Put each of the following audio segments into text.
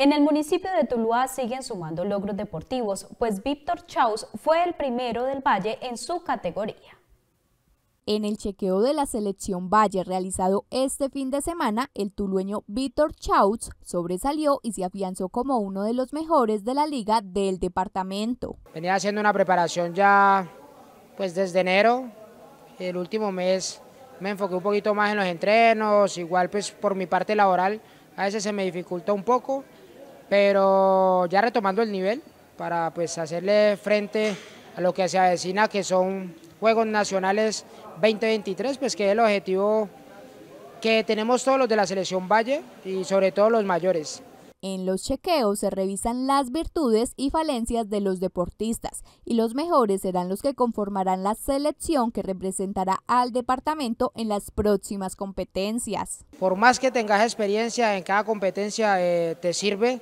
En el municipio de Tuluá siguen sumando logros deportivos, pues Víctor Chaus fue el primero del Valle en su categoría. En el chequeo de la selección Valle realizado este fin de semana, el tulueño Víctor Chaus sobresalió y se afianzó como uno de los mejores de la liga del departamento. Venía haciendo una preparación ya pues desde enero, el último mes me enfoqué un poquito más en los entrenos, igual pues por mi parte laboral a veces se me dificulta un poco, pero ya retomando el nivel para pues hacerle frente a lo que se avecina que son Juegos Nacionales 2023, pues que es el objetivo que tenemos todos los de la selección Valle y sobre todo los mayores. En los chequeos se revisan las virtudes y falencias de los deportistas y los mejores serán los que conformarán la selección que representará al departamento en las próximas competencias. Por más que tengas experiencia en cada competencia eh, te sirve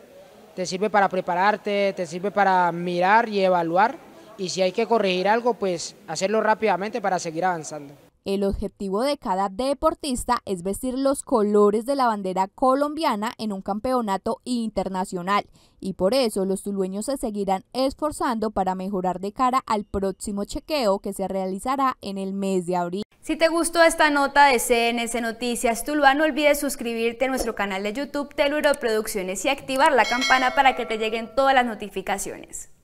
te sirve para prepararte, te sirve para mirar y evaluar y si hay que corregir algo, pues hacerlo rápidamente para seguir avanzando. El objetivo de cada deportista es vestir los colores de la bandera colombiana en un campeonato internacional y por eso los tulueños se seguirán esforzando para mejorar de cara al próximo chequeo que se realizará en el mes de abril. Si te gustó esta nota de CNS Noticias Tuluá, no olvides suscribirte a nuestro canal de YouTube Teluro Producciones y activar la campana para que te lleguen todas las notificaciones.